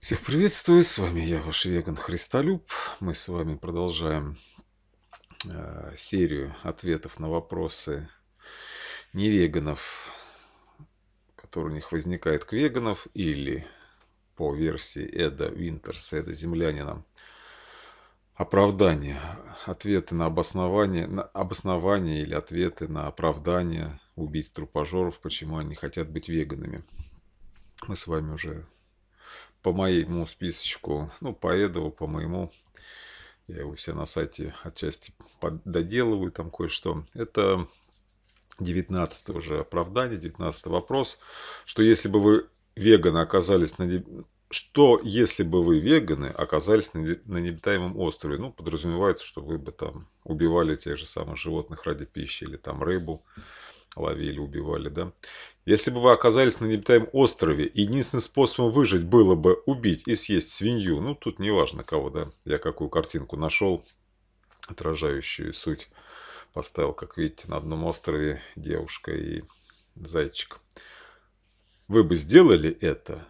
Всех приветствую, с вами я, ваш веган Христолюб. Мы с вами продолжаем э, серию ответов на вопросы невеганов, которые у них возникают к веганов или по версии Эда Винтерса, Эда Землянина, оправдание, ответы на обоснование, на обоснование или ответы на оправдание убить трупожоров, почему они хотят быть веганами. Мы с вами уже по моему списочку, ну, по Эдову, по моему, я его все на сайте отчасти доделываю, там кое-что. Это 19 уже оправдание, 19 вопрос, что если бы вы веганы оказались на что если бы вы веганы оказались на, на необитаемом острове? Ну, подразумевается, что вы бы там убивали тех же самых животных ради пищи или там рыбу ловили, убивали, да? Если бы вы оказались на необитаемом острове, единственным способом выжить было бы убить и съесть свинью. Ну, тут неважно кого, да. Я какую картинку нашел, отражающую суть. Поставил, как видите, на одном острове девушка и зайчик. Вы бы сделали это?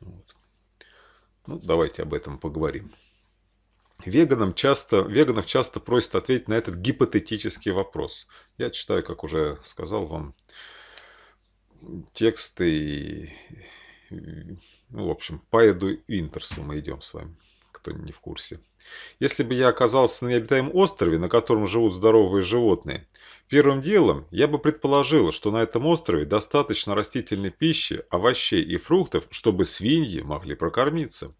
Вот. Ну, давайте об этом поговорим. Веганам часто, веганов часто просят ответить на этот гипотетический вопрос. Я читаю, как уже сказал вам, тексты и, ну, в общем, по Эду Интерсу мы идем с вами, кто не в курсе. Если бы я оказался на необитаемом острове, на котором живут здоровые животные, Первым делом я бы предположил, что на этом острове достаточно растительной пищи, овощей и фруктов, чтобы свиньи могли прокормиться.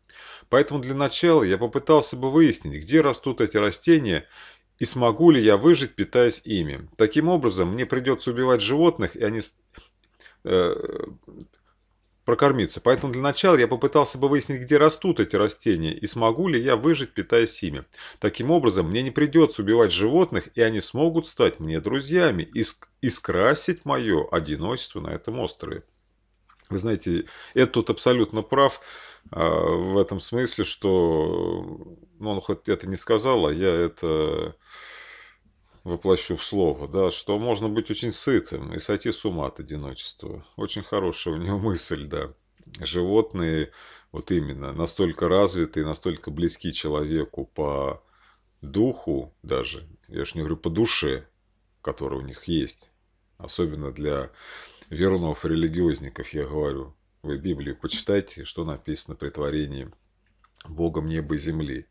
Поэтому для начала я попытался бы выяснить, где растут эти растения и смогу ли я выжить, питаясь ими. Таким образом, мне придется убивать животных, и они... Э, прокормиться. Поэтому для начала я попытался бы выяснить, где растут эти растения и смогу ли я выжить, питаясь ими. Таким образом, мне не придется убивать животных, и они смогут стать мне друзьями и, ск и скрасить мое одиночество на этом острове. Вы знаете, Эд тут абсолютно прав а, в этом смысле, что ну, он хоть это не сказал, а я это воплощу в слово, да, что можно быть очень сытым и сойти с ума от одиночества. Очень хорошая у него мысль, да. Животные, вот именно, настолько развиты, настолько близки человеку по духу даже, я уж не говорю по душе, которая у них есть, особенно для вернов, религиозников, я говорю. Вы Библию почитайте, что написано при творении Богом неба и земли,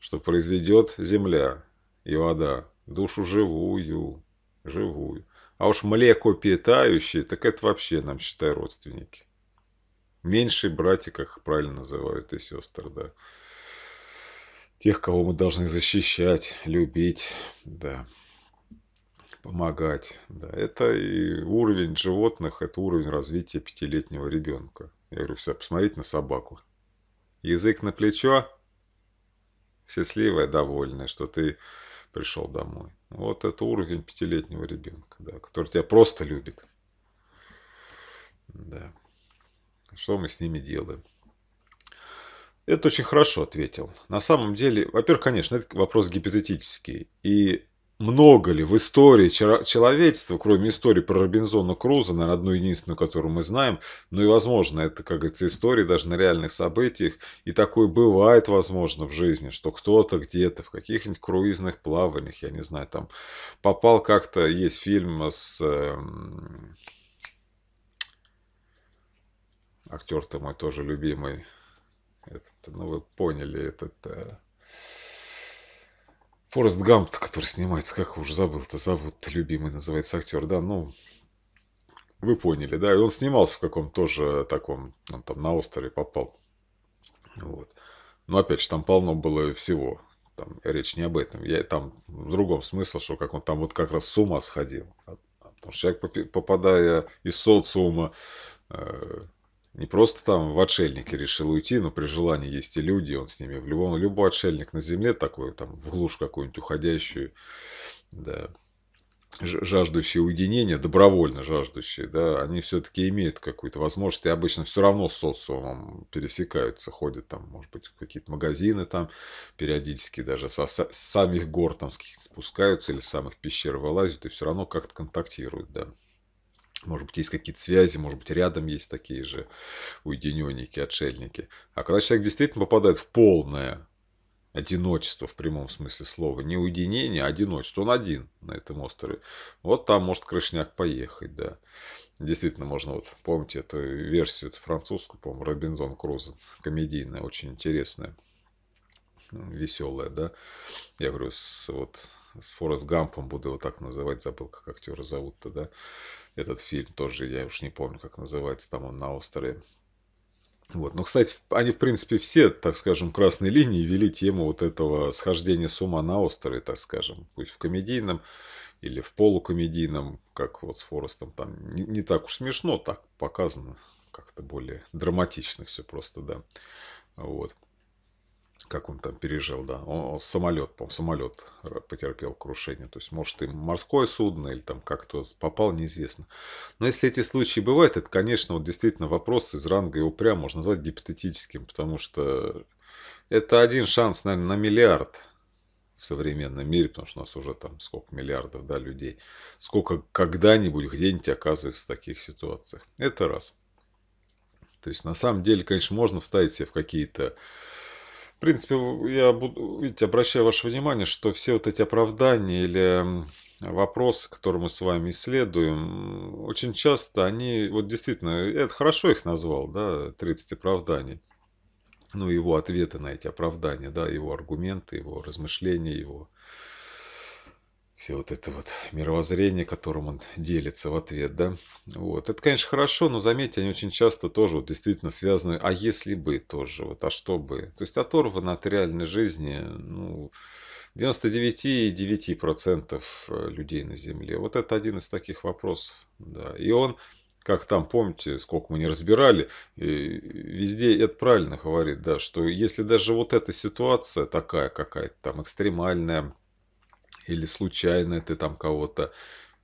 что произведет земля и вода, Душу живую, живую. А уж питающие, так это вообще нам, считай, родственники. Меньшие братья, как их правильно называют, и сестры, да. Тех, кого мы должны защищать, любить, да. Помогать, да. Это и уровень животных, это уровень развития пятилетнего ребенка. Я говорю, все, посмотрите на собаку. Язык на плечо. Счастливая, довольная, что ты пришел домой. Вот это уровень пятилетнего ребенка, да, который тебя просто любит. Да. Что мы с ними делаем? Это очень хорошо ответил. На самом деле, во-первых, конечно, это вопрос гипотетический. И много ли в истории человечества, кроме истории про Робинзона Круза, наверное, одну единственную, которую мы знаем, ну и, возможно, это, как говорится, история даже на реальных событиях, и такое бывает, возможно, в жизни, что кто-то где-то в каких-нибудь круизных плаваниях, я не знаю, там попал как-то, есть фильм с... Э, актер-то мой тоже любимый, этот, ну вы поняли, этот... Э, Форест Гамп, который снимается, как уже забыл-то, зовут любимый называется актер, да, ну, вы поняли, да, и он снимался в каком тоже таком, он там на острове попал, вот. Но опять же, там полно было всего, там речь не об этом, я там в другом смысле, что как он там вот как раз с ума сходил, потому что человек, попадая из социума, э, не просто там в отшельнике решил уйти, но при желании есть и люди, он с ними в любом, любой отшельник на земле такой, там в глушь какую-нибудь уходящую, да, жаждущие уединения, добровольно жаждущие, да, они все-таки имеют какую-то возможность, и обычно все равно с социумом пересекаются, ходят там, может быть, какие-то магазины там, периодически даже со, со, с самих гор там спускаются или с самых пещер вылазят, и все равно как-то контактируют, да. Может быть, есть какие-то связи, может быть, рядом есть такие же уединенники, отшельники. А когда человек действительно попадает в полное одиночество в прямом смысле слова, не уединение, а одиночество, он один на этом острове, вот там может крышняк поехать, да. Действительно, можно вот, помните эту версию, эту французскую, по-моему, Робинзон Круза, комедийная, очень интересная, веселая, да. Я говорю, с, вот с Форест Гампом буду его так называть, забыл, как актера зовут-то, да этот фильм тоже, я уж не помню, как называется, там он на острове. Вот. но кстати, они, в принципе, все, так скажем, красной линии вели тему вот этого схождения с ума на острове, так скажем, пусть в комедийном или в полукомедийном, как вот с Форестом, там не, не так уж смешно, так показано, как-то более драматично все просто, да. Вот как он там пережил, да, он, самолет, по самолет э, потерпел крушение, то есть, может, и морское судно или там как-то попал, неизвестно. Но если эти случаи бывают, это, конечно, вот действительно вопрос из ранга его прям можно назвать гипотетическим, потому что это один шанс, наверное, на миллиард в современном мире, потому что у нас уже там сколько миллиардов, да, людей, сколько когда-нибудь где-нибудь оказываются в таких ситуациях. Это раз. То есть, на самом деле, конечно, можно ставить себе в какие-то в принципе, я буду, видите, обращаю ваше внимание, что все вот эти оправдания или вопросы, которые мы с вами исследуем, очень часто они, вот действительно, это хорошо их назвал, да, 30 оправданий. Ну, его ответы на эти оправдания, да, его аргументы, его размышления, его все вот это вот мировоззрение, которым он делится в ответ, да. Вот. Это, конечно, хорошо, но заметьте, они очень часто тоже вот действительно связаны, а если бы тоже, вот, а что бы. То есть оторвано от реальной жизни, ну, 99,9% э, людей на Земле. Вот это один из таких вопросов, да. И он как там, помните, сколько мы не разбирали, везде это правильно говорит, да, что если даже вот эта ситуация такая какая-то там экстремальная, или случайно ты там кого-то,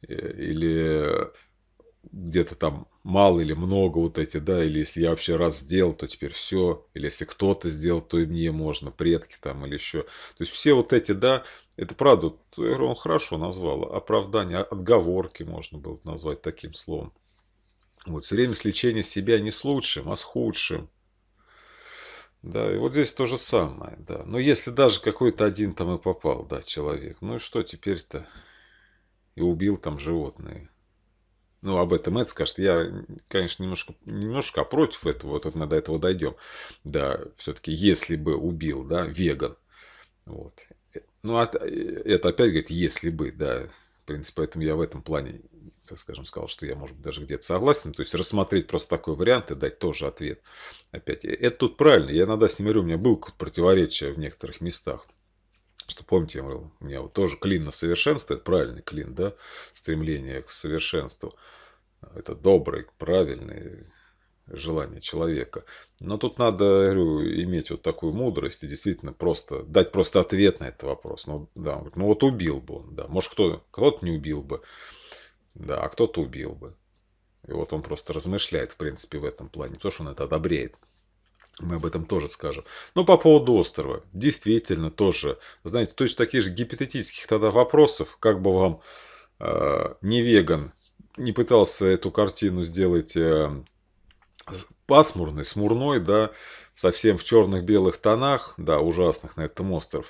э, или где-то там мало или много вот эти, да, или если я вообще раз сделал, то теперь все, или если кто-то сделал, то и мне можно, предки там или еще. То есть все вот эти, да, это правда, он хорошо назвал, оправдание, отговорки можно было назвать таким словом. Вот все время с лечения себя не с лучшим, а с худшим. Да, и вот здесь то же самое, да. Но если даже какой-то один там и попал, да, человек, ну и что теперь-то? И убил там животные. Ну, об этом это скажет. Я, конечно, немножко, немножко против этого, вот мы до этого дойдем. Да, все-таки, если бы убил, да, веган. Вот. Э, ну, а э, это опять говорит, если бы, да. В принципе, поэтому я в этом плане так скажем, сказал, что я, может быть, даже где-то согласен. То есть рассмотреть просто такой вариант и дать тоже ответ. Опять, это тут правильно. Я иногда с ним говорю, у меня было противоречие в некоторых местах. Что помните, я говорил, у меня вот тоже клин на совершенство, это правильный клин, да, стремление к совершенству. Это добрый, правильный, желание человека. Но тут надо, говорю, иметь вот такую мудрость и действительно просто дать просто ответ на этот вопрос. Ну, да, он говорит, ну вот убил бы он, да. Может, кто, кто-то не убил бы. Да, а кто-то убил бы. И вот он просто размышляет, в принципе, в этом плане. То, что он это одобряет. Мы об этом тоже скажем. Но по поводу острова. Действительно, тоже, знаете, точно таких же гипотетических тогда вопросов, как бы вам э, не веган не пытался эту картину сделать э, пасмурной, смурной, да, совсем в черных-белых тонах, да, ужасных на этом острове.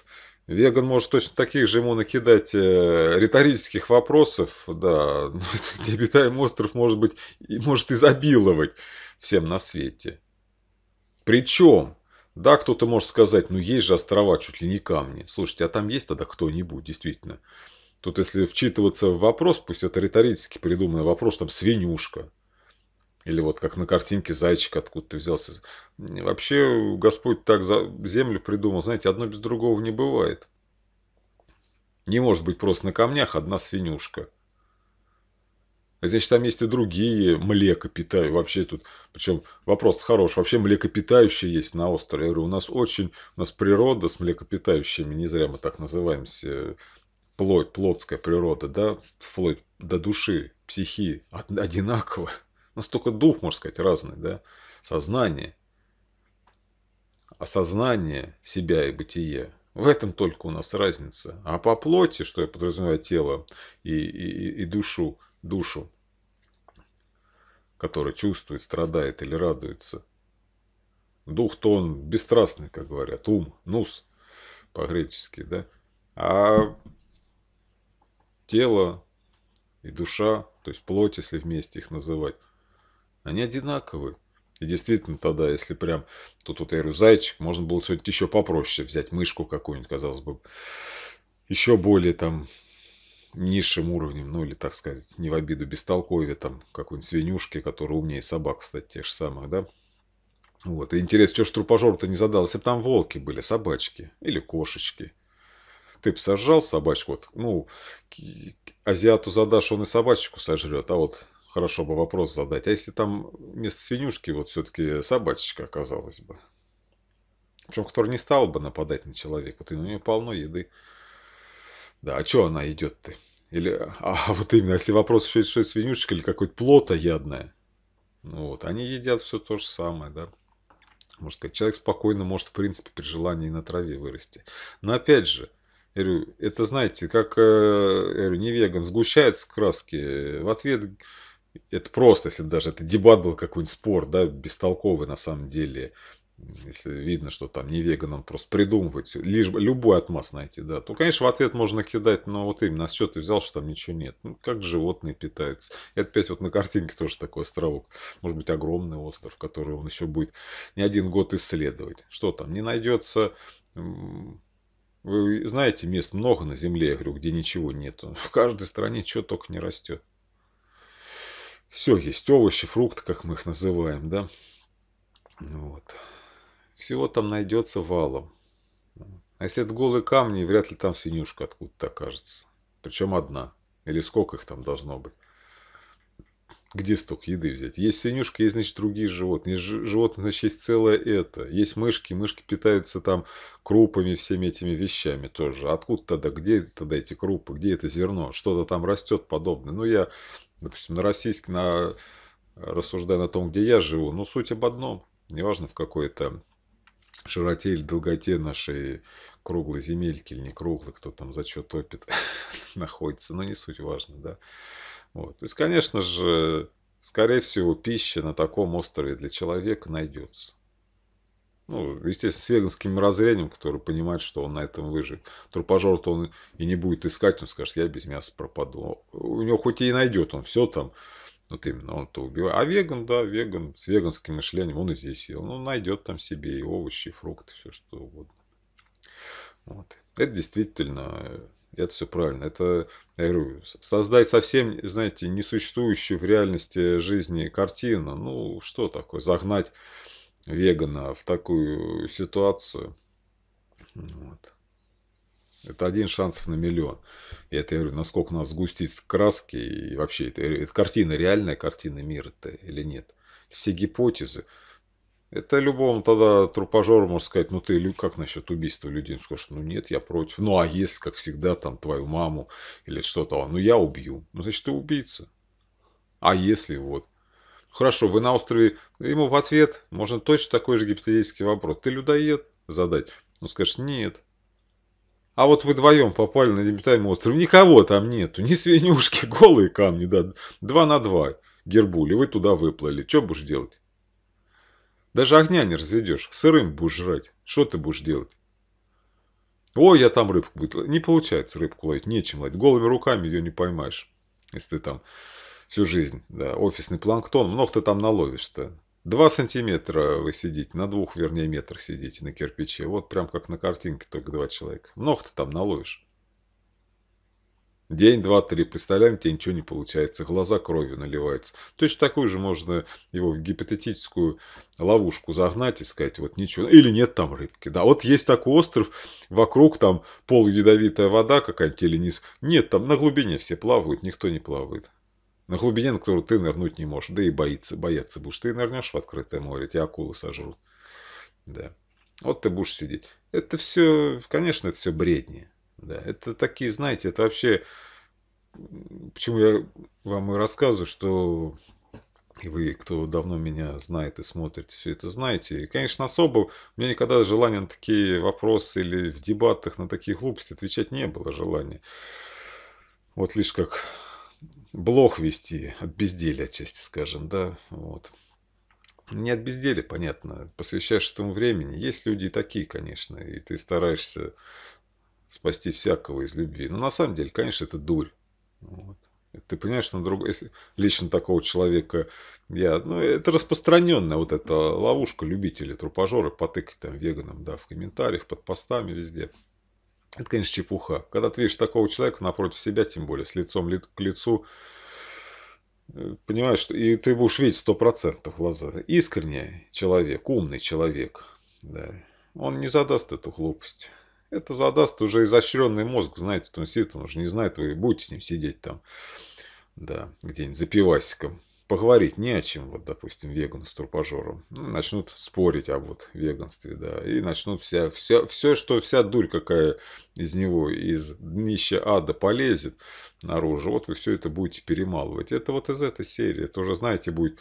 Веган может точно таких же ему накидать э, риторических вопросов, да, но ну, этот необитаемый остров может быть, и может изобиловать всем на свете. Причем, да, кто-то может сказать, ну есть же острова чуть ли не камни. Слушайте, а там есть тогда кто-нибудь, действительно. Тут если вчитываться в вопрос, пусть это риторически придуманный вопрос, там свинюшка, или вот как на картинке зайчик откуда-то взялся. Вообще Господь так за землю придумал. Знаете, одно без другого не бывает. Не может быть просто на камнях одна свинюшка. Значит, там есть и другие млекопитающие. Вообще тут, причем вопрос хороший. Вообще млекопитающие есть на острове. Я говорю, у нас очень, у нас природа с млекопитающими, не зря мы так называемся, плоть, плотская природа, да, вплоть до души, психи, одинаково. Настолько дух, можно сказать, разный, да? Сознание. Осознание себя и бытие. В этом только у нас разница. А по плоти, что я подразумеваю тело и, и, и душу, душу, которая чувствует, страдает или радуется. Дух-то он бесстрастный, как говорят, ум, нус по-гречески, да? А тело и душа, то есть плоть, если вместе их называть, они одинаковые. И действительно тогда, если прям, тут вот я говорю, зайчик, можно было сегодня еще попроще взять, мышку какую-нибудь, казалось бы, еще более там низшим уровнем, ну или, так сказать, не в обиду бестолковье, там какой-нибудь свинюшки, которая умнее собак, кстати, тех же самых, да. Вот, и интересно, что ж трупожор-то не задал, если бы там волки были, собачки или кошечки. Ты бы сожрал собачку, вот, ну, азиату задашь, он и собачку сожрет, а вот хорошо бы вопрос задать. А если там вместо свинюшки вот все-таки собачечка оказалась бы? Причем, который не стал бы нападать на человека. Ты вот, у нее полно еды. Да, а что она идет ты? Или, а, а вот именно, если вопрос еще что это свинюшечка или какой-то плота ядная. Ну вот, они едят все то же самое, да. Может сказать, человек спокойно может, в принципе, при желании на траве вырасти. Но опять же, я говорю, это, знаете, как, э, я говорю, не веган, сгущает краски. В ответ это просто, если бы даже это дебат был какой-нибудь спор, да, бестолковый на самом деле, если видно, что там не веган, он просто придумывает, лишь любой отмаз найти, да, то, конечно, в ответ можно кидать, но вот именно, а с чего ты взял, что там ничего нет? Ну, как животные питаются. И опять вот на картинке тоже такой островок, может быть, огромный остров, который он еще будет не один год исследовать. Что там, не найдется вы знаете, мест много на Земле, я говорю, где ничего нету. В каждой стране что только не растет все есть. Овощи, фрукты, как мы их называем, да. Вот. Всего там найдется валом. А если это голые камни, вряд ли там свинюшка откуда-то окажется. Причем одна. Или сколько их там должно быть. Где столько еды взять? Есть свинюшка, есть, значит, другие животные. животные, значит, есть целое это. Есть мышки, мышки питаются там крупами, всеми этими вещами тоже. Откуда тогда, где тогда эти крупы, где это зерно? Что-то там растет подобное. Ну, я Допустим, ну, на российский, на, э, рассуждая на том, где я живу, но ну, суть об одном. Неважно, в какой то широте или долготе нашей круглой земельки или не круглой, кто там за что топит, находится. Но не суть важно, да. Вот. То есть, конечно же, скорее всего, пища на таком острове для человека найдется. Ну, естественно, с веганским мирозрением, который понимает, что он на этом выживет. Трупожор-то он и не будет искать, он скажет, я без мяса пропаду. У него хоть и найдет он все там, вот именно он-то убивает. А веган, да, веган, с веганским мышлением он и здесь ел. Он ну, найдет там себе и овощи, и фрукты, все что угодно. Вот. Это действительно, это все правильно. Это, я говорю, создать совсем, знаете, несуществующую в реальности жизни картину, ну, что такое, загнать вегана в такую ситуацию. Вот. Это один шансов на миллион. И это, я говорю, насколько у нас сгустится краски, и вообще, это, это картина, реальная картина мира-то или нет. Все гипотезы. Это любому тогда трупожору можно сказать, ну ты как насчет убийства людей? Он скажет, ну нет, я против. Ну а если, как всегда, там твою маму или что-то, ну я убью. Ну значит ты убийца. А если вот, Хорошо, вы на острове, ему в ответ можно точно такой же гипотетический вопрос. Ты людоед? Задать. Он скажет, нет. А вот вы вдвоем попали на необитаемый остров, никого там нету, ни свинюшки, голые камни, да, два на два гербули, вы туда выплыли, что будешь делать? Даже огня не разведешь, сырым будешь жрать, что ты будешь делать? Ой, я там рыбку буду. Не получается рыбку ловить, нечем ловить. Голыми руками ее не поймаешь, если ты там всю жизнь. Да, офисный планктон, много ты там наловишь-то. Два сантиметра вы сидите, на двух, вернее, метрах сидите на кирпиче. Вот прям как на картинке, только два человека. Много ты там наловишь. День, два, три, представляем, тебе ничего не получается, глаза кровью наливаются. Точно такую же можно его в гипотетическую ловушку загнать и сказать, вот ничего, или нет там рыбки. Да, вот есть такой остров, вокруг там полуядовитая вода какая-нибудь или низ. Нет, там на глубине все плавают, никто не плавает. На глубине, на которую ты нырнуть не можешь. Да и боится, бояться будешь. Ты нырнешь в открытое море, тебя акулы сожрут. Да. Вот ты будешь сидеть. Это все, конечно, это все бредни. Да. Это такие, знаете, это вообще... Почему я вам и рассказываю, что и вы, кто давно меня знает и смотрите все это знаете. И, конечно, особо у меня никогда желания на такие вопросы или в дебатах на такие глупости отвечать не было желания. Вот лишь как блог вести от безделия, отчасти скажем, да, вот. Не от безделия, понятно, посвящаешь этому времени. Есть люди и такие, конечно, и ты стараешься спасти всякого из любви. Но на самом деле, конечно, это дурь. Вот. Ты понимаешь, что на друг... если лично такого человека я... Ну, это распространенная вот эта ловушка любителей трупажора, потыкать там веганам, да, в комментариях, под постами везде. Это, конечно, чепуха. Когда ты видишь такого человека напротив себя, тем более, с лицом ли, к лицу, э, понимаешь, что и ты будешь видеть сто процентов глаза. Искренний человек, умный человек, да, он не задаст эту глупость. Это задаст уже изощренный мозг, знаете, он сидит, он уже не знает, вы будете с ним сидеть там, да, где-нибудь за пивасиком поговорить не о чем, вот, допустим, вегану с турпажором. Ну, начнут спорить об вот веганстве, да, и начнут вся, вся, все, что вся дурь, какая из него, из днища ада полезет наружу, вот вы все это будете перемалывать. Это вот из этой серии, это уже, знаете, будет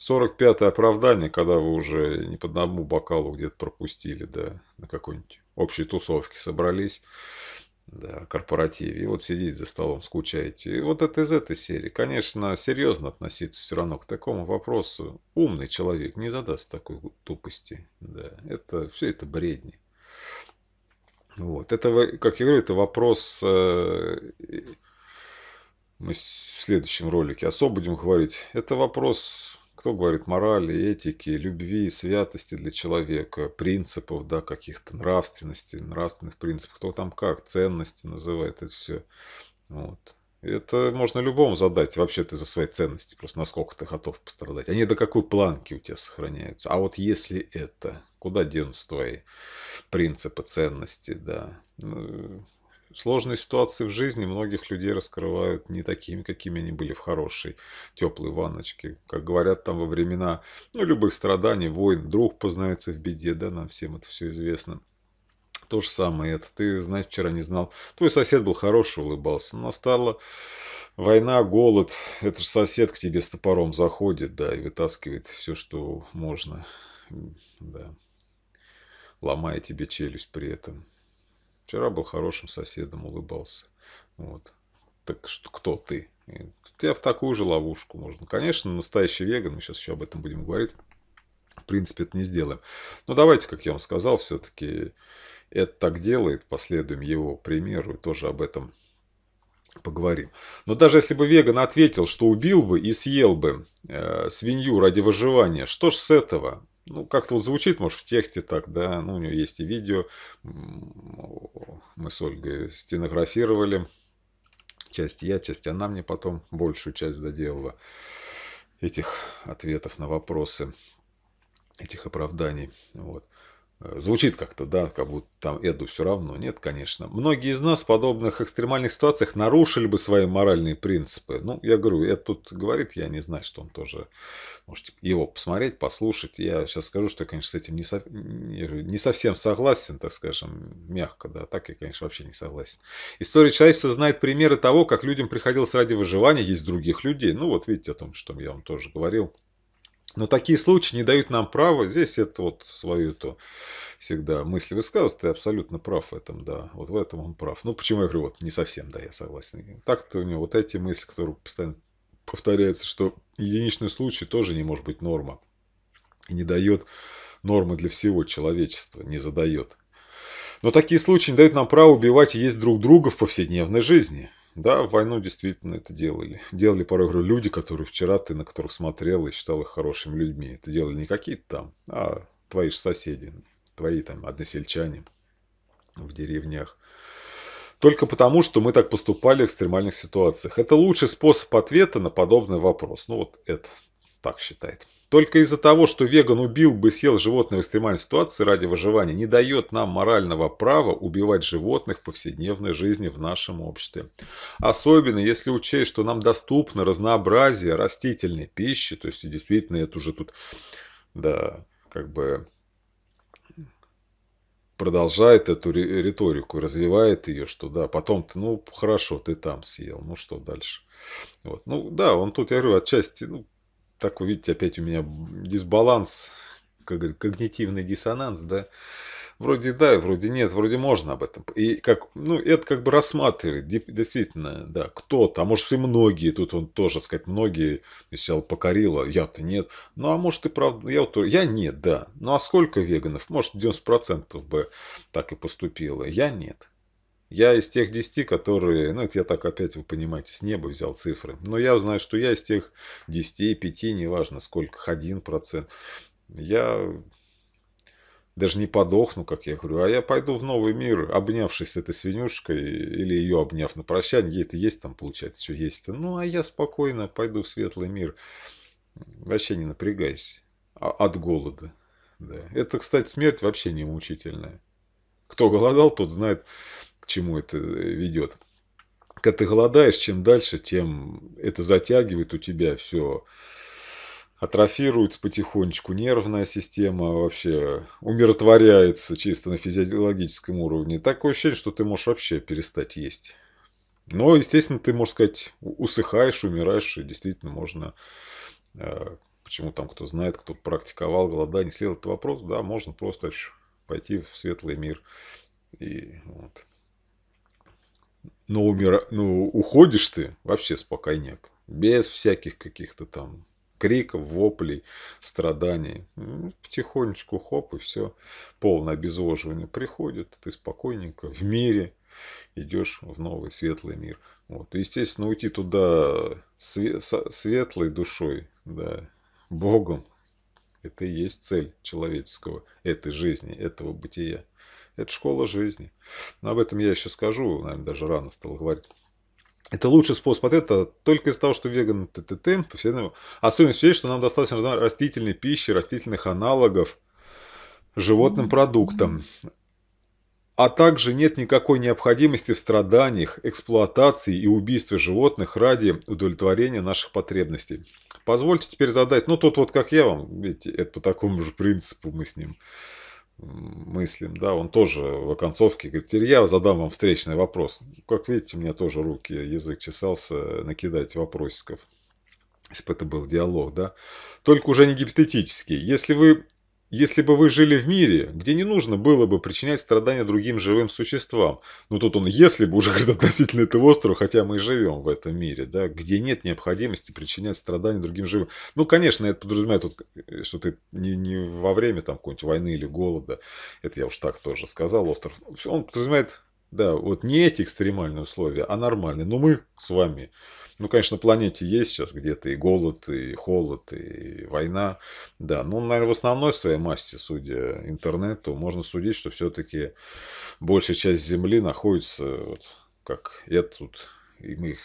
45-е оправдание, когда вы уже не по одному бокалу где-то пропустили, да, на какой-нибудь общей тусовке собрались да, корпоративе, и вот сидеть за столом, скучаете. И вот это из этой серии. Конечно, серьезно относиться все равно к такому вопросу. Умный человек не задаст такой тупости. Да, это все это бредни. Вот, это, как я говорю, это вопрос, э, мы в следующем ролике особо будем говорить, это вопрос кто говорит морали, этики, любви, святости для человека, принципов, да, каких-то нравственности, нравственных принципов, кто там как, ценности называет это все. Вот. Это можно любому задать, вообще ты за свои ценности, просто насколько ты готов пострадать. Они до какой планки у тебя сохраняются. А вот если это, куда денутся твои принципы, ценности, да. Ну, Сложные ситуации в жизни многих людей раскрывают не такими, какими они были в хорошей, теплой ванночке. Как говорят там во времена ну, любых страданий, войн, друг познается в беде, да, нам всем это все известно. То же самое это. Ты, знаешь, вчера не знал. Твой сосед был хороший, улыбался. Настала война, голод. Это же сосед к тебе с топором заходит, да, и вытаскивает все, что можно. Да. Ломая тебе челюсть при этом. Вчера был хорошим соседом, улыбался. Вот. Так что, кто ты? И тебя в такую же ловушку можно. Конечно, настоящий веган, мы сейчас еще об этом будем говорить. В принципе, это не сделаем. Но давайте, как я вам сказал, все-таки это так делает, последуем его примеру и тоже об этом поговорим. Но даже если бы веган ответил, что убил бы и съел бы э, свинью ради выживания, что ж с этого? ну, как-то вот звучит, может, в тексте так, да, ну, у нее есть и видео, мы с Ольгой стенографировали, часть я, часть она мне потом большую часть доделала этих ответов на вопросы, этих оправданий, вот. Э, звучит как-то, да, как будто там Эду все равно. Нет, конечно. Многие из нас в подобных экстремальных ситуациях нарушили бы свои моральные принципы. Ну, я говорю, Эд тут говорит, я не знаю, что он тоже... Можете его посмотреть, послушать. Я сейчас скажу, что я, конечно, с этим не, со... не совсем согласен, так скажем, мягко, да. Так я, конечно, вообще не согласен. История человечества знает примеры того, как людям приходилось ради выживания есть других людей. Ну, вот видите о том, что я вам тоже говорил. Но такие случаи не дают нам права, здесь это вот свою то всегда мысль высказывать, ты абсолютно прав в этом, да, вот в этом он прав. Ну, почему я говорю, вот не совсем, да, я согласен. Так-то у него вот эти мысли, которые постоянно повторяются, что единичный случай тоже не может быть норма. И не дает нормы для всего человечества, не задает. Но такие случаи не дают нам права убивать и есть друг друга в повседневной жизни. Да, в войну действительно это делали. Делали порой, говорю, люди, которые вчера ты на которых смотрел и считал их хорошими людьми. Это делали не какие-то там, а твои же соседи, твои там односельчане в деревнях. Только потому, что мы так поступали в экстремальных ситуациях. Это лучший способ ответа на подобный вопрос. Ну вот это так считает. Только из-за того, что веган убил бы съел животное в экстремальной ситуации ради выживания, не дает нам морального права убивать животных в повседневной жизни в нашем обществе. Особенно если учесть, что нам доступно разнообразие растительной пищи, то есть действительно это уже тут, да, как бы продолжает эту риторику, развивает ее, что да, потом ты, ну хорошо, ты там съел, ну что дальше. Вот. Ну да, он тут, я говорю, отчасти, ну, так, вы видите, опять у меня дисбаланс, как говорит, когнитивный диссонанс, да. Вроде да, вроде нет, вроде можно об этом. И как, ну, это как бы рассматривает, действительно, да, кто-то, а может и многие, тут он тоже, сказать, многие, сел покорило. я-то нет. Ну, а может и правда, я вот, я нет, да. Ну, а сколько веганов? Может, 90% бы так и поступило, я нет. Я из тех десяти, которые... Ну, это я так опять, вы понимаете, с неба взял цифры. Но я знаю, что я из тех десяти, пяти, неважно сколько, один процент. Я даже не подохну, как я говорю, а я пойду в новый мир, обнявшись с этой свинюшкой, или ее обняв на прощание, ей-то есть там, получается, все есть. -то. Ну, а я спокойно пойду в светлый мир. Вообще не напрягайся. А, от голода. Да. Это, кстати, смерть вообще не мучительная. Кто голодал, тот знает, чему это э, ведет. Когда ты голодаешь, чем дальше, тем это затягивает у тебя все. Атрофируется потихонечку нервная система, вообще умиротворяется чисто на физиологическом уровне. Такое ощущение, что ты можешь вообще перестать есть. Но, естественно, ты, можешь сказать, усыхаешь, умираешь, и действительно можно э, почему там кто знает, кто практиковал голодание, сел этот вопрос, да, можно просто пойти в светлый мир. И вот но ну, умира... ну, уходишь ты вообще спокойняк. Без всяких каких-то там криков, воплей, страданий. Ну, потихонечку хоп, и все. Полное обезвоживание приходит. Ты спокойненько в мире идешь в новый светлый мир. Вот. естественно, уйти туда све- светлой душой, да, Богом, это и есть цель человеческого, этой жизни, этого бытия. Это школа жизни. Но об этом я еще скажу, наверное, даже рано стал говорить. Это лучший способ от этого только из-за того, что веган ТТТ, ну, особенность есть, что нам достаточно растительной пищи, растительных аналогов, животным продуктам. А также нет никакой необходимости в страданиях, эксплуатации и убийстве животных ради удовлетворения наших потребностей. Позвольте теперь задать, ну тут вот как я вам, ведь это по такому же принципу мы с ним мыслим, да, он тоже в оконцовке говорит, теперь я задам вам встречный вопрос. Как видите, у меня тоже руки, язык чесался накидать вопросиков. Если бы это был диалог, да. Только уже не гипотетический. Если вы если бы вы жили в мире, где не нужно было бы причинять страдания другим живым существам, ну тут он «если бы» уже говорит относительно этого острова, хотя мы и живем в этом мире, да, где нет необходимости причинять страдания другим живым. Ну, конечно, это подразумевает, вот, э, что ты не, не во время там какой-нибудь войны или голода, это я уж так тоже сказал, остров, ну, он подразумевает, да, вот не эти экстремальные условия, а нормальные, но мы с вами ну, конечно, на планете есть сейчас где-то и голод, и холод, и война. Да, но, наверное, в основной своей массе, судя интернету, можно судить, что все-таки большая часть Земли находится, вот, как это тут, и мы их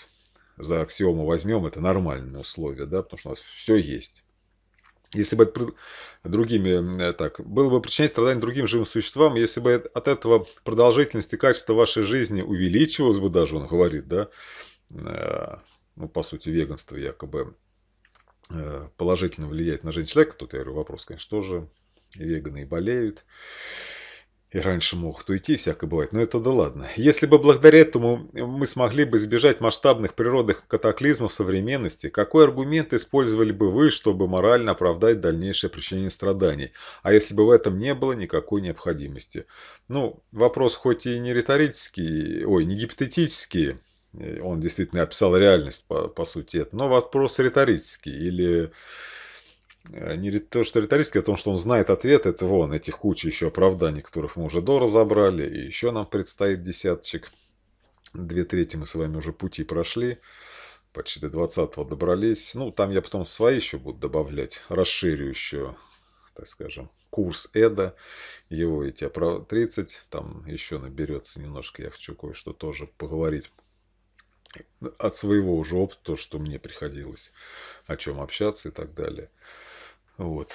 за аксиому возьмем, это нормальные условия, да, потому что у нас все есть. Если бы другими, э, так, было бы причинять страдания другим живым существам, если бы от этого продолжительность и качество вашей жизни увеличивалось бы даже, он говорит, да, э, ну, по сути, веганство якобы э, положительно влияет на жизнь человека, тут я говорю, вопрос, конечно, тоже. И веганы и болеют, и раньше могут уйти, всякое бывает, но это да ладно. Если бы благодаря этому мы смогли бы избежать масштабных природных катаклизмов современности, какой аргумент использовали бы вы, чтобы морально оправдать дальнейшее причинение страданий? А если бы в этом не было никакой необходимости? Ну, вопрос хоть и не риторический, ой, не гипотетический, Э, он действительно описал реальность, по, по сути, это. Но вопрос риторический или э, не то, что риторический, а о том, что он знает ответ, это вон, этих куча еще оправданий, которых мы уже до разобрали, и еще нам предстоит десяточек. Две трети мы с вами уже пути прошли, почти до 20 добрались. Ну, там я потом свои еще буду добавлять, расширю еще, так скажем, курс ЭДА, его эти 30, там еще наберется немножко, я хочу кое-что тоже поговорить от своего уже опыта, то, что мне приходилось, о чем общаться и так далее. Вот.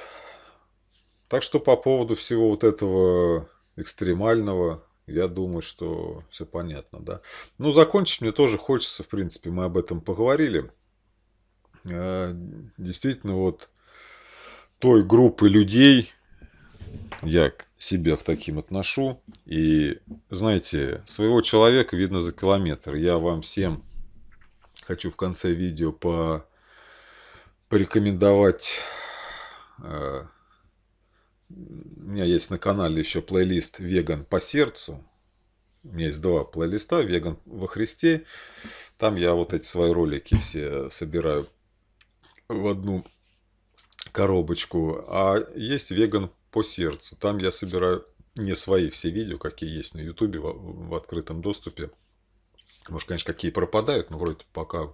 Так что по поводу всего вот этого экстремального, я думаю, что все понятно, да. Ну, закончить мне тоже хочется, в принципе, мы об этом поговорили. Э, действительно, вот той группы людей, я себя к таким отношу. И, знаете, своего человека видно за километр. Я вам всем хочу в конце видео по... порекомендовать... Э, у меня есть на канале еще плейлист «Веган по сердцу». У меня есть два плейлиста «Веган во Христе». Там я вот эти свои ролики все собираю в одну коробочку, а есть веган по сердцу. Там я собираю не свои все видео, какие есть на ютубе в, в открытом доступе. Может, конечно, какие пропадают, но вроде пока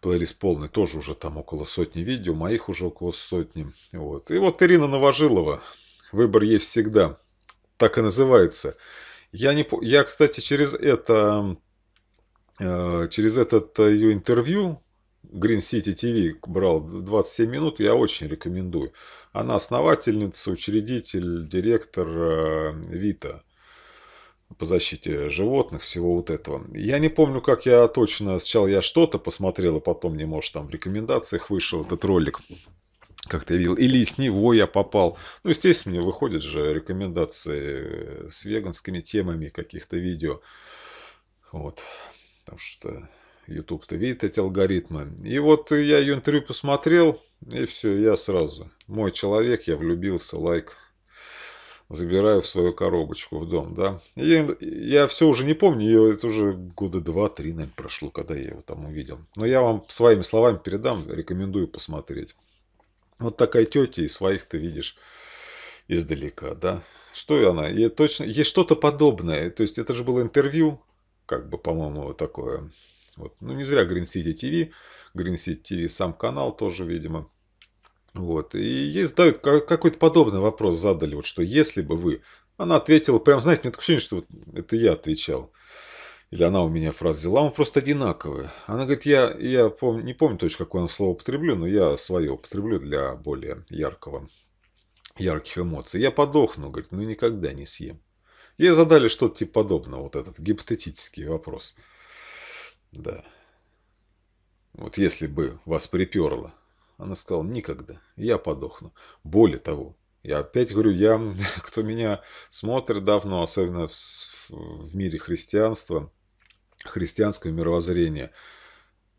плейлист полный, тоже уже там около сотни видео, моих уже около сотни. Вот. И вот Ирина Новожилова, выбор есть всегда, так и называется. Я, не, я кстати, через это, э, через этот э, ее интервью Green City TV брал 27 минут, я очень рекомендую. Она основательница, учредитель, директор Вита э, по защите животных, всего вот этого. Я не помню, как я точно, сначала я что-то посмотрел, а потом, не может, там в рекомендациях вышел этот ролик как-то видел, или с него я попал. Ну, естественно, мне выходят же рекомендации э, с веганскими темами каких-то видео. Вот. Потому что YouTube-то видит эти алгоритмы. И вот я ее интервью посмотрел, и все, я сразу. Мой человек, я влюбился, лайк. Забираю в свою коробочку в дом, да. И я все уже не помню, ее это уже года два-три, наверное, прошло, когда я его там увидел. Но я вам своими словами передам, рекомендую посмотреть. Вот такая тетя, и своих ты видишь издалека, да. Что и она? Ей точно, есть что-то подобное. То есть это же было интервью, как бы, по-моему, такое вот. Ну, не зря Green City TV. Green City TV сам канал тоже, видимо. Вот. И ей задают какой-то подобный вопрос, задали, вот что если бы вы... Она ответила, прям, знаете, мне такое ощущение, что вот это я отвечал. Или она у меня фраз взяла, он «А просто одинаковые. Она говорит, я, я пом, не помню точно, какое она слово употреблю, но я свое употреблю для более яркого, ярких эмоций. Я подохну, говорит, но никогда не съем. Ей задали что-то типа подобного, вот этот гипотетический вопрос. Да. Вот если бы вас приперло. Она сказала, никогда, я подохну. Более того, я опять говорю, я, кто меня смотрит давно, особенно в, в мире христианства, христианского мировоззрения –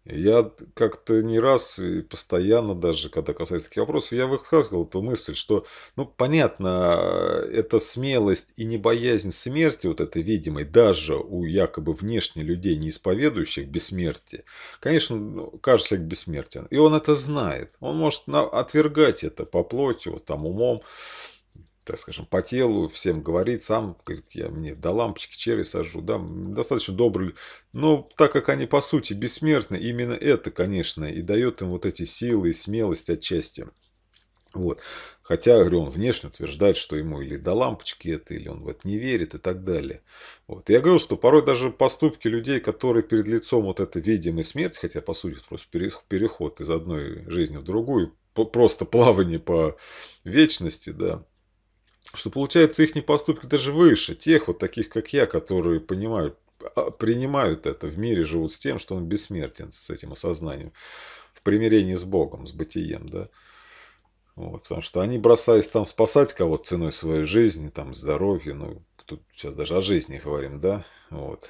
я как-то не раз и постоянно даже, когда касается таких вопросов, я высказывал эту мысль, что, ну, понятно, эта смелость и небоязнь смерти, вот этой видимой, даже у якобы внешних людей, не исповедующих бессмертие, конечно, ну, кажется человек бессмертен. И он это знает. Он может отвергать это по плоти, вот, там, умом, так скажем, по телу, всем говорит, сам, говорит, я мне до лампочки черви сажу, да, достаточно добрый. Но так как они, по сути, бессмертны, именно это, конечно, и дает им вот эти силы и смелость отчасти. Вот. Хотя, говорю, он внешне утверждает, что ему или до лампочки это, или он в это не верит и так далее. Вот. Я говорил, что порой даже поступки людей, которые перед лицом вот это видимой смерти, хотя, по сути, просто переход из одной жизни в другую, просто плавание по вечности, да, что получается их поступки даже выше тех вот таких, как я, которые понимают, а, принимают это в мире, живут с тем, что он бессмертен, с этим осознанием, в примирении с Богом, с бытием, да. Вот, потому что они, бросаясь там спасать кого-то ценой своей жизни, там, здоровья, ну, тут сейчас даже о жизни говорим, да, вот.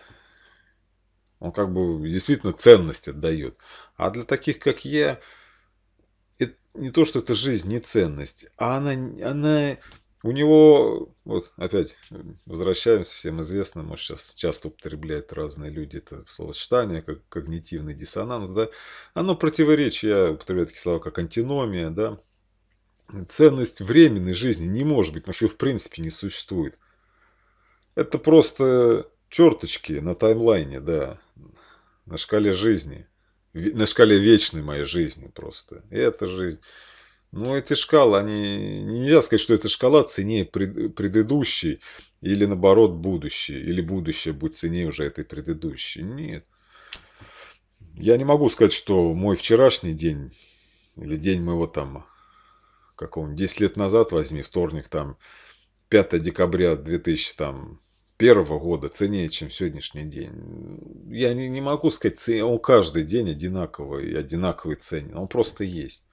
Он как бы действительно ценность отдает. А для таких, как я, это не то, что это жизнь, не ценность, а она, она у него, вот опять возвращаемся, всем известно, может сейчас часто употребляют разные люди это словосочетание, как когнитивный диссонанс, да, оно противоречие, я употребляю такие слова, как антиномия, да, ценность временной жизни не может быть, потому что ее в принципе не существует. Это просто черточки на таймлайне, да, на шкале жизни, на шкале вечной моей жизни просто. И эта жизнь ну, эти шкалы, они, нельзя сказать, что эта шкала ценнее пред, предыдущей, или наоборот будущее, или будущее будет ценнее уже этой предыдущей. Нет. Я не могу сказать, что мой вчерашний день, или день моего там, какого-нибудь 10 лет назад, возьми, вторник там, 5 декабря 2000 там, первого года ценнее, чем сегодняшний день. Я не, не могу сказать, он каждый день одинаковый, одинаковый ценен. Он просто есть.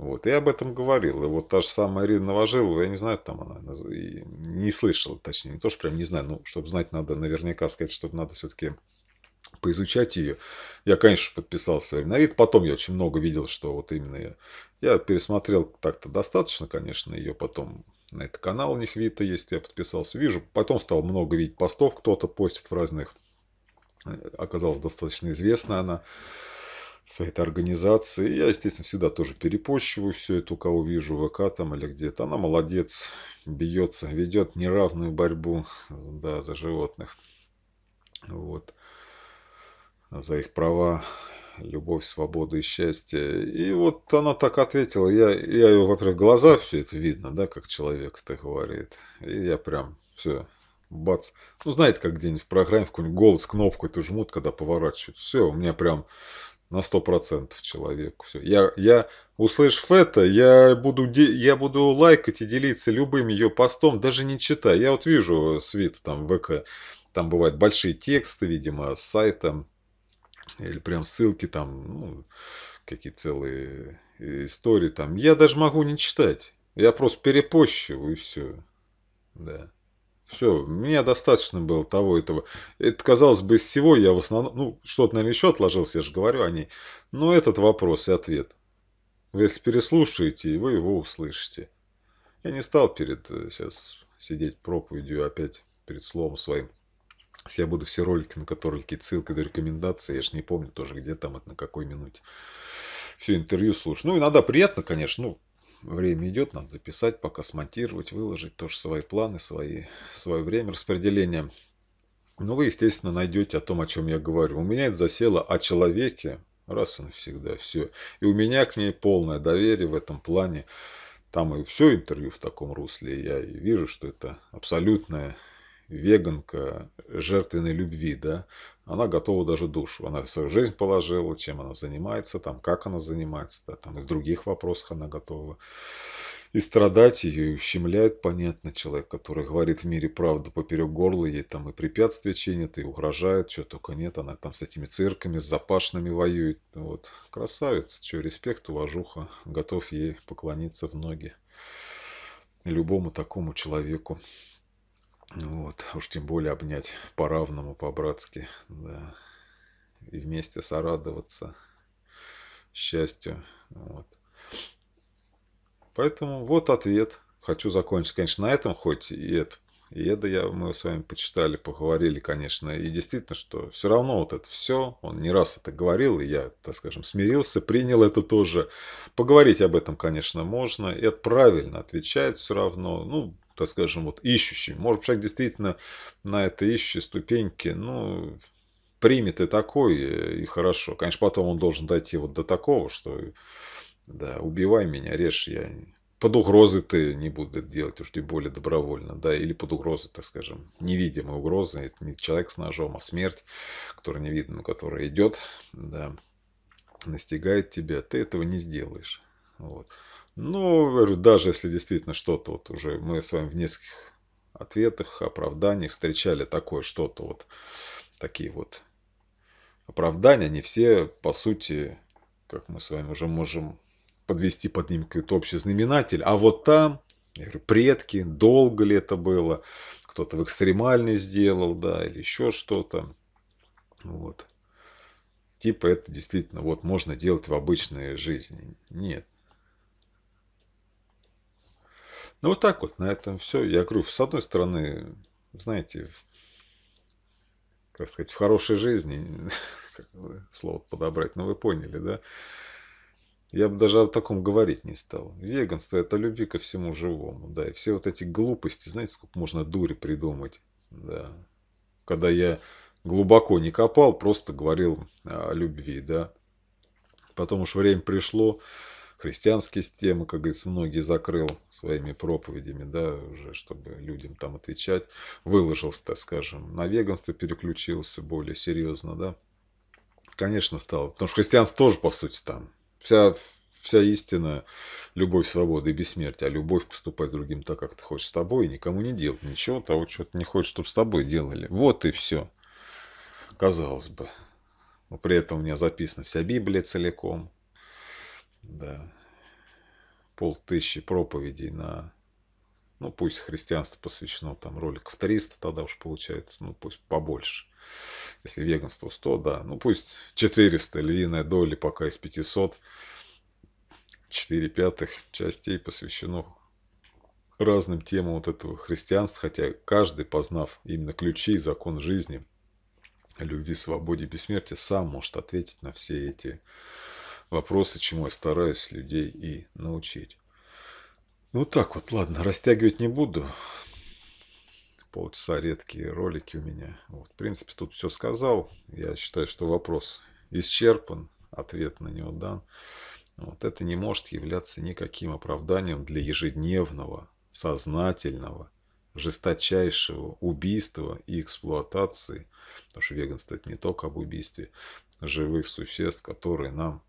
Вот, я об этом говорил. И вот та же самая Ирина Новожилова, я не знаю, там она, не слышала, точнее, не то, что прям не знаю, но чтобы знать, надо наверняка сказать, чтобы надо все-таки поизучать ее. Я, конечно, подписался свое время на вид. Потом я очень много видел, что вот именно я, я пересмотрел так-то достаточно, конечно, ее потом на этот канал у них Вита есть, я подписался, вижу. Потом стал много видеть постов, кто-то постит в разных. Э, оказалось, достаточно известна она своей этой организации. Я, естественно, всегда тоже перепощиваю все это, у кого вижу в ВК там или где-то. Она молодец, бьется, ведет неравную борьбу да, за животных. Вот. За их права, любовь, свободу и счастье. И вот она так ответила. Я, я ее, во-первых, глаза все это видно, да, как человек это говорит. И я прям все, бац. Ну, знаете, как где-нибудь в программе в какой-нибудь голос, кнопку эту жмут, когда поворачивают. Все, у меня прям на 100% человеку. Все. Я, я, услышав это, я буду, я буду лайкать и делиться любым ее постом, даже не читая. Я вот вижу э, свит там ВК, там бывают большие тексты, видимо, с сайтом, или прям ссылки там, ну, какие целые э, истории там. Я даже могу не читать. Я просто перепощу и все. Да. Все, меня достаточно было того этого. Это, казалось бы, из всего я в основном... Ну, что-то, наверное, еще отложилось, я же говорю о ней. Но этот вопрос и ответ. Вы если переслушаете, вы его услышите. Я не стал перед э, сейчас сидеть проповедью опять перед словом своим. Если я буду все ролики, на которые какие-то ссылки до рекомендации, я же не помню тоже, где там это, на какой минуте. Все интервью слушаю. Ну, иногда приятно, конечно, ну, время идет, надо записать, пока смонтировать, выложить тоже свои планы, свои, свое время распределения. Но ну, вы, естественно, найдете о том, о чем я говорю. У меня это засело о человеке, раз и навсегда, все. И у меня к ней полное доверие в этом плане. Там и все интервью в таком русле. Я и вижу, что это абсолютная веганка жертвенной любви, да, она готова даже душу. Она свою жизнь положила, чем она занимается, там, как она занимается, да, там, и в других вопросах она готова. И страдать ее, и ущемляют, понятно, человек, который говорит в мире правду поперек горла, ей там и препятствия чинит, и угрожает, что только нет, она там с этими цирками, с запашными воюет. Вот, красавица, что, респект, уважуха, готов ей поклониться в ноги любому такому человеку. Вот, а уж тем более обнять по-равному, по-братски, да. И вместе сорадоваться счастью. Вот. Поэтому вот ответ. Хочу закончить, конечно, на этом, хоть и это, и это я, мы с вами почитали, поговорили, конечно. И действительно, что все равно вот это все, он не раз это говорил, и я, так скажем, смирился, принял это тоже. Поговорить об этом, конечно, можно. И это правильно отвечает все равно. Ну, так скажем, вот ищущим. Может, человек действительно на это ищущей ступеньке, ну, примет и такой, и хорошо. Конечно, потом он должен дойти вот до такого, что, да, убивай меня, режь, я под угрозой ты не буду это делать, уж тем более добровольно, да, или под угрозой, так скажем, невидимой угрозы, это не человек с ножом, а смерть, которая не видно, но которая идет, да, настигает тебя, ты этого не сделаешь. Вот. Но, ну, говорю, даже если действительно что-то вот уже мы с вами в нескольких ответах, оправданиях встречали такое что-то вот, такие вот оправдания, они все, по сути, как мы с вами уже можем подвести под ним какой-то общий знаменатель. А вот там, я говорю, предки, долго ли это было, кто-то в экстремальный сделал, да, или еще что-то. Вот. Типа это действительно вот можно делать в обычной жизни. Нет, ну вот так вот, на этом все. Я говорю, с одной стороны, знаете, в, как сказать, в хорошей жизни, слово подобрать, но вы поняли, да? Я бы даже о таком говорить не стал. Веганство – это любви ко всему живому, да. И все вот эти глупости, знаете, сколько можно дури придумать, да. Когда я глубоко не копал, просто говорил о любви, да. Потом уж время пришло, христианские темы, как говорится, многие закрыл своими проповедями, да, уже, чтобы людям там отвечать. Выложился, так скажем, на веганство переключился более серьезно, да. Конечно, стало. Потому что христианство тоже, по сути, там. Вся вся истина – любовь, свобода и бессмертие. А любовь – поступать другим так, как ты хочешь с тобой, и никому не делать ничего того, чего ты не хочешь, чтобы с тобой делали. Вот и все. Казалось бы. Но при этом у меня записана вся Библия целиком. Да полтысячи проповедей на... Ну, пусть христианство посвящено, там, роликов 300 тогда уж получается, ну, пусть побольше. Если веганство 100, да, ну, пусть 400, львиная доля пока из 500. 4 пятых частей посвящено разным темам вот этого христианства, хотя каждый, познав именно ключи закон жизни, любви, свободе бессмертия, сам может ответить на все эти вопросы, чему я стараюсь людей и научить. Ну так вот, ладно, растягивать не буду. Полчаса редкие ролики у меня. Вот, в принципе, тут все сказал. Я считаю, что вопрос исчерпан, ответ на него дан. Вот это не может являться никаким оправданием для ежедневного, сознательного, жесточайшего убийства и эксплуатации, потому что веганство это не только об убийстве живых существ, которые нам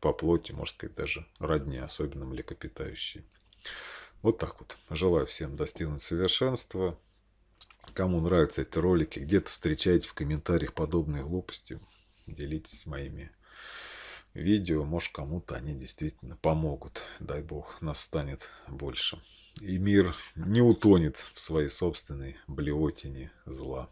по плоти, можно сказать, даже родня, особенно млекопитающие. Вот так вот. Желаю всем достигнуть совершенства. Кому нравятся эти ролики, где-то встречаете в комментариях подобные глупости, делитесь моими видео, может кому-то они действительно помогут. Дай бог, нас станет больше. И мир не утонет в своей собственной блевотине зла.